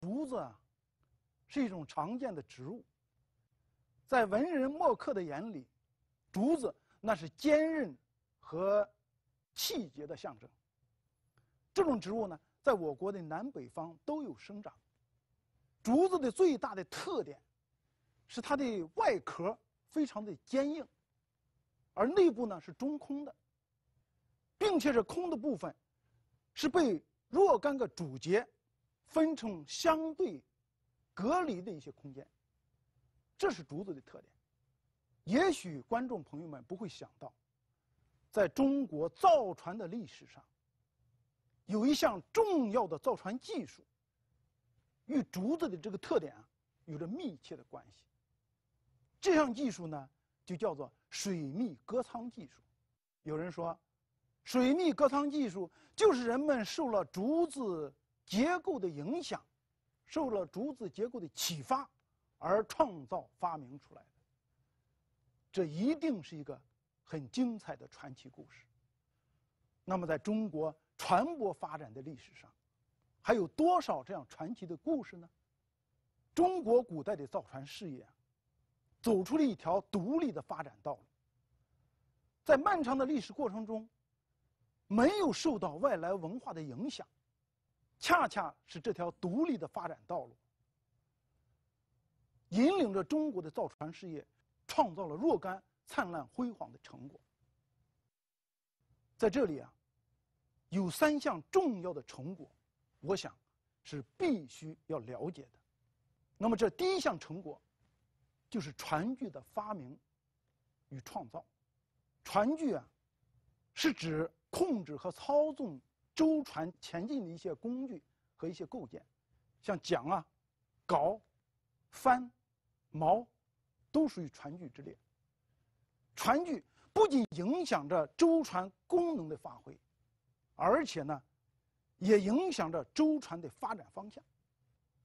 竹子是一种常见的植物，在文人墨客的眼里，竹子那是坚韧和气节的象征。这种植物呢，在我国的南北方都有生长。竹子的最大的特点是它的外壳非常的坚硬，而内部呢是中空的，并且是空的部分是被若干个主节。分成相对隔离的一些空间，这是竹子的特点。也许观众朋友们不会想到，在中国造船的历史上，有一项重要的造船技术，与竹子的这个特点啊，有着密切的关系。这项技术呢，就叫做水密隔舱技术。有人说，水密隔舱技术就是人们受了竹子。结构的影响，受了竹子结构的启发，而创造发明出来的。这一定是一个很精彩的传奇故事。那么，在中国船舶发展的历史上，还有多少这样传奇的故事呢？中国古代的造船事业，走出了一条独立的发展道路。在漫长的历史过程中，没有受到外来文化的影响。恰恰是这条独立的发展道路，引领着中国的造船事业，创造了若干灿烂辉煌的成果。在这里啊，有三项重要的成果，我想是必须要了解的。那么这第一项成果，就是船具的发明与创造。船具啊，是指控制和操纵。舟船前进的一些工具和一些构件，像桨啊、镐、帆、锚，都属于船具之列。船具不仅影响着舟船功能的发挥，而且呢，也影响着舟船的发展方向。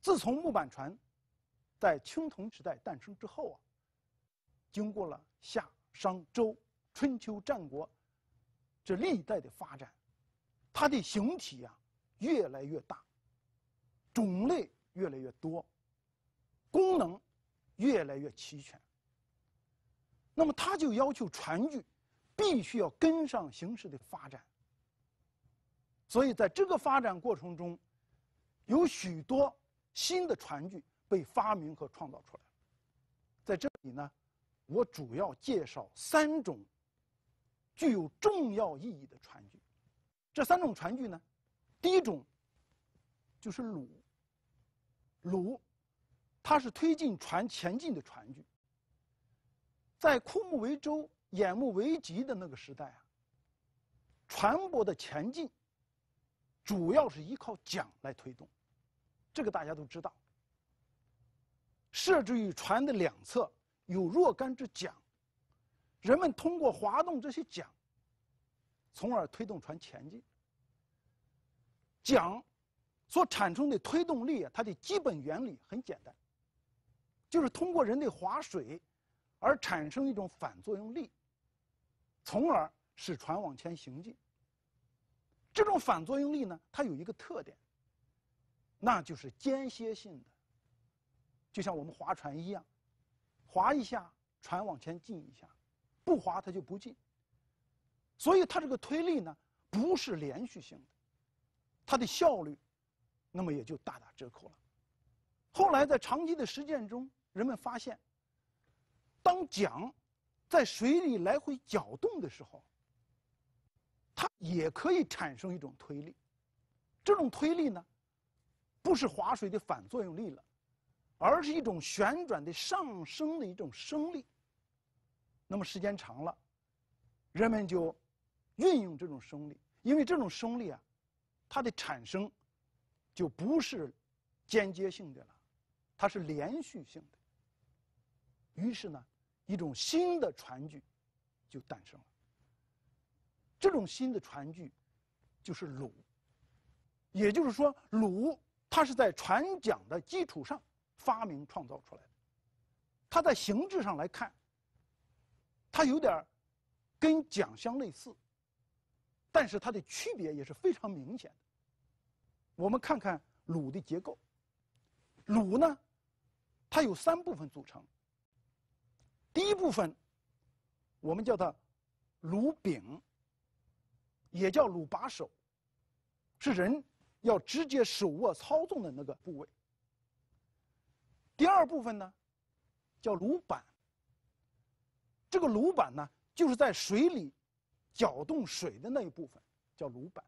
自从木板船在青铜时代诞生之后啊，经过了夏、商、周、春秋、战国这历代的发展。它的形体啊越来越大，种类越来越多，功能越来越齐全。那么，它就要求船具必须要跟上形势的发展。所以，在这个发展过程中，有许多新的船具被发明和创造出来。在这里呢，我主要介绍三种具有重要意义的船具。这三种船具呢，第一种就是橹，橹，它是推进船前进的船具。在“枯木为舟，眼木为楫”的那个时代啊，船舶的前进主要是依靠桨来推动，这个大家都知道。设置于船的两侧有若干只桨，人们通过滑动这些桨。从而推动船前进。桨所产生的推动力啊，它的基本原理很简单，就是通过人的划水，而产生一种反作用力，从而使船往前行进。这种反作用力呢，它有一个特点，那就是间歇性的。就像我们划船一样，划一下船往前进一下，不划它就不进。所以它这个推力呢，不是连续性的，它的效率，那么也就大打折扣了。后来在长期的实践中，人们发现，当桨在水里来回搅动的时候，它也可以产生一种推力，这种推力呢，不是划水的反作用力了，而是一种旋转的上升的一种升力。那么时间长了，人们就。运用这种生力，因为这种生力啊，它的产生就不是间接性的了，它是连续性的。于是呢，一种新的船具就诞生了。这种新的船具就是橹。也就是说，橹它是在船桨的基础上发明创造出来的。它在形制上来看，它有点儿跟桨相类似。但是它的区别也是非常明显的。我们看看鲁的结构，鲁呢，它有三部分组成。第一部分，我们叫它鲁柄，也叫鲁把手，是人要直接手握操纵的那个部位。第二部分呢，叫鲁板。这个鲁板呢，就是在水里。搅动水的那一部分叫炉板。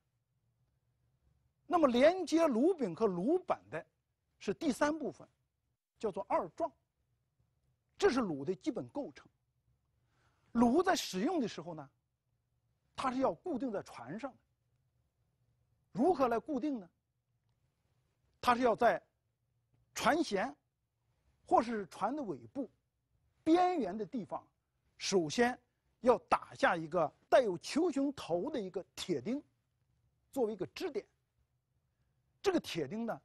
那么连接炉柄和炉板的，是第三部分，叫做二状。这是炉的基本构成。炉在使用的时候呢，它是要固定在船上的。如何来固定呢？它是要在船舷或是船的尾部边缘的地方，首先。要打下一个带有球形头的一个铁钉，作为一个支点。这个铁钉呢，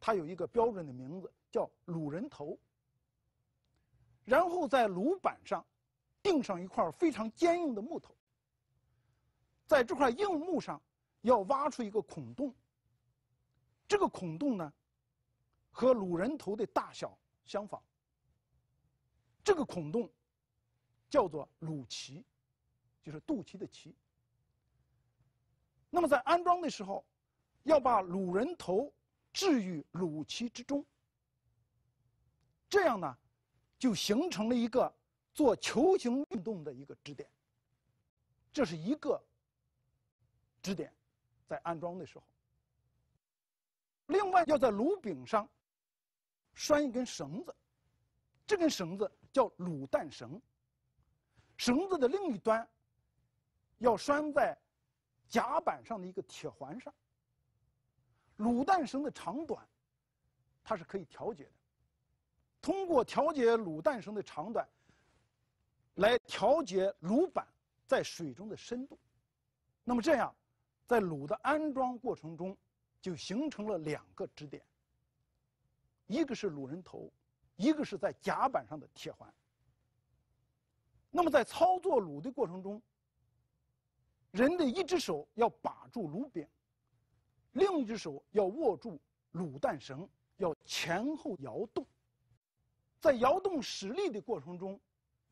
它有一个标准的名字，叫“鲁人头”。然后在鲁板上，钉上一块非常坚硬的木头。在这块硬木上，要挖出一个孔洞。这个孔洞呢，和鲁人头的大小相仿。这个孔洞。叫做鲁旗，就是肚脐的脐。那么在安装的时候，要把鲁人头置于鲁旗之中，这样呢，就形成了一个做球形运动的一个支点。这是一个支点，在安装的时候。另外要在鲁柄上拴一根绳子，这根绳子叫鲁蛋绳。绳子的另一端要拴在甲板上的一个铁环上。卤蛋绳的长短它是可以调节的，通过调节卤蛋绳的长短来调节卤板在水中的深度。那么这样，在卤的安装过程中就形成了两个支点，一个是卤人头，一个是在甲板上的铁环。那么在操作橹的过程中，人的一只手要把住橹柄，另一只手要握住弩弹绳，要前后摇动。在摇动使力的过程中，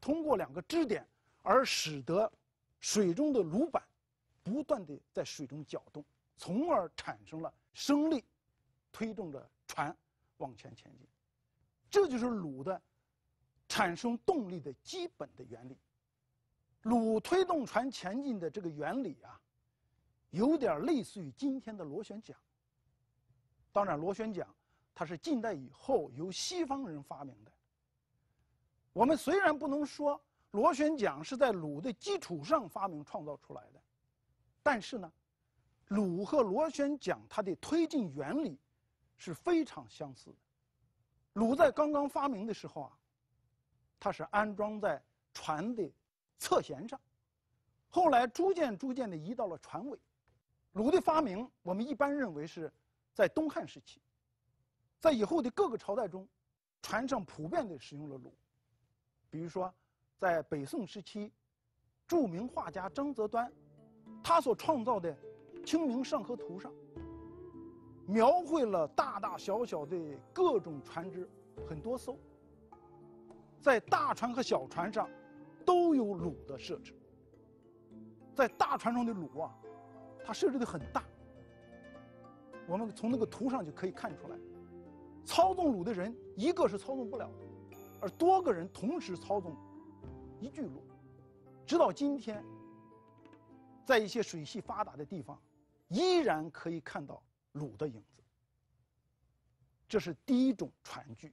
通过两个支点而使得水中的鲁板不断的在水中搅动，从而产生了升力，推动着船往前前进。这就是橹的。产生动力的基本的原理，橹推动船前进的这个原理啊，有点类似于今天的螺旋桨。当然，螺旋桨它是近代以后由西方人发明的。我们虽然不能说螺旋桨是在橹的基础上发明创造出来的，但是呢，橹和螺旋桨它的推进原理是非常相似的。橹在刚刚发明的时候啊。它是安装在船的侧舷上，后来逐渐逐渐地移到了船尾。橹的发明，我们一般认为是，在东汉时期。在以后的各个朝代中，船上普遍地使用了橹。比如说，在北宋时期，著名画家张择端，他所创造的《清明上河图》上，描绘了大大小小的各种船只，很多艘。在大船和小船上，都有橹的设置。在大船上的橹啊，它设置的很大。我们从那个图上就可以看出来，操纵橹的人一个是操纵不了的，而多个人同时操纵一具橹。直到今天，在一些水系发达的地方，依然可以看到橹的影子。这是第一种船具。